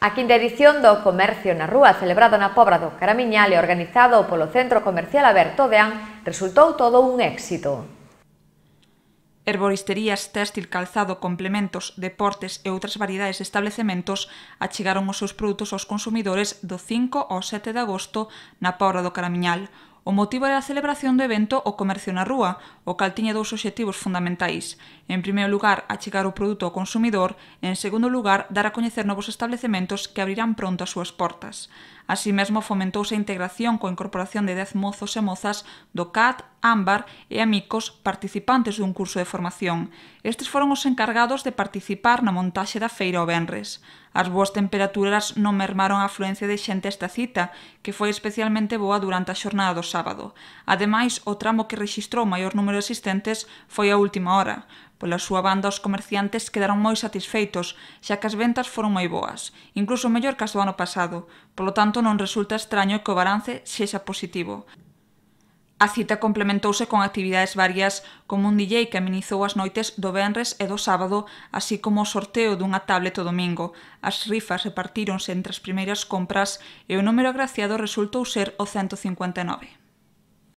A quinta edición do Comercio na Rúa, celebrado na Pobra do Caramiñal e organizado polo Centro Comercial Aberto de An, resultou todo un éxito. Herboristerías, téxtil, calzado, complementos, deportes e outras variedades de establecementos achegaron os seus produtos aos consumidores do 5 ao 7 de agosto na Pobra do Caramiñal, O motivo era a celebración do evento O comercio na rúa, o cal tiña dous obxectivos fundamentais. En primeiro lugar, achegar o produto ao consumidor e, en segundo lugar, dar a coñecer novos establecementos que abrirán pronto as súas portas. Así mesmo, fomentouse a integración coa incorporación de 10 mozos e mozas do CAT Ámbar e amigos participantes dun curso de formación. Estes foron os encargados de participar na montaxe da feira o Benres. As boas temperaturas non mermaron a afluencia de xente a esta cita, que foi especialmente boa durante a xornada do sábado. Ademais, o tramo que registrou o maior número de asistentes foi a última hora. Pola súa banda, os comerciantes quedaron moi satisfeitos, xa que as ventas foron moi boas, incluso mellor que as do ano pasado. Polo tanto, non resulta extraño que o balance sexa positivo. A cita complementouse con actividades varias como un DJ que amenizou as noites do venres e do sábado, así como o sorteo dunha tablet o domingo. As rifas repartíronse entre as primeiras compras e o número agraciado resultou ser o 159.